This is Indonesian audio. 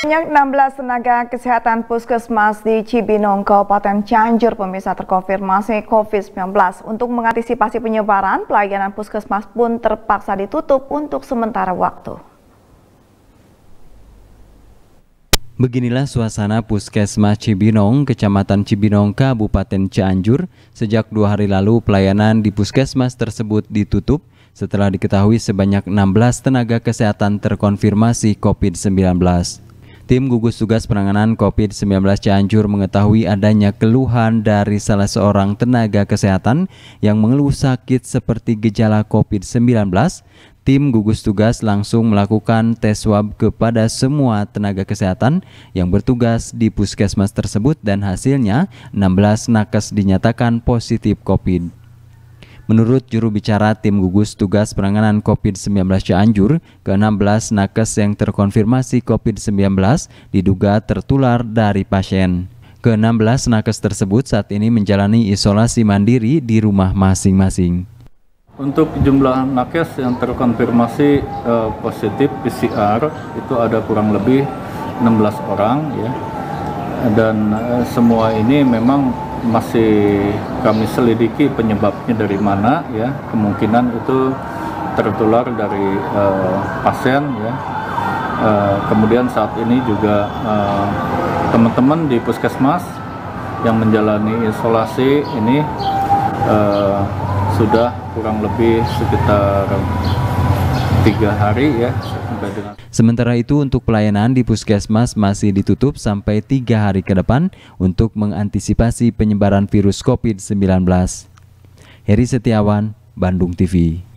Banyak 16 tenaga kesehatan puskesmas di Cibinong, Kabupaten Cianjur, pemirsa terkonfirmasi COVID-19. Untuk mengantisipasi penyebaran, pelayanan puskesmas pun terpaksa ditutup untuk sementara waktu. Beginilah suasana Puskesmas Cibinong, Kecamatan Cibinong, Kabupaten Cianjur. Sejak dua hari lalu, pelayanan di Puskesmas tersebut ditutup setelah diketahui sebanyak 16 tenaga kesehatan terkonfirmasi COVID-19. Tim gugus tugas penanganan COVID-19 Cianjur mengetahui adanya keluhan dari salah seorang tenaga kesehatan yang mengeluh sakit seperti gejala COVID-19. Tim gugus tugas langsung melakukan tes swab kepada semua tenaga kesehatan yang bertugas di puskesmas tersebut dan hasilnya 16 nakes dinyatakan positif COVID. 19 Menurut juru bicara tim gugus tugas penanganan COVID-19 Cianjur, ke-16 nakes yang terkonfirmasi COVID-19 diduga tertular dari pasien. Ke-16 nakes tersebut saat ini menjalani isolasi mandiri di rumah masing-masing. Untuk jumlah nakes yang terkonfirmasi eh, positif PCR itu ada kurang lebih 16 orang ya. Dan eh, semua ini memang masih kami selidiki penyebabnya dari mana ya kemungkinan itu tertular dari uh, pasien ya uh, kemudian saat ini juga eh, teman-teman uh, di puskesmas yang menjalani isolasi ini uh, sudah kurang lebih sekitar tiga hari ya Sementara itu untuk pelayanan di puskesmas masih ditutup sampai tiga hari ke depan untuk mengantisipasi penyebaran virus COVID-19. Heri Setiawan, Bandung TV.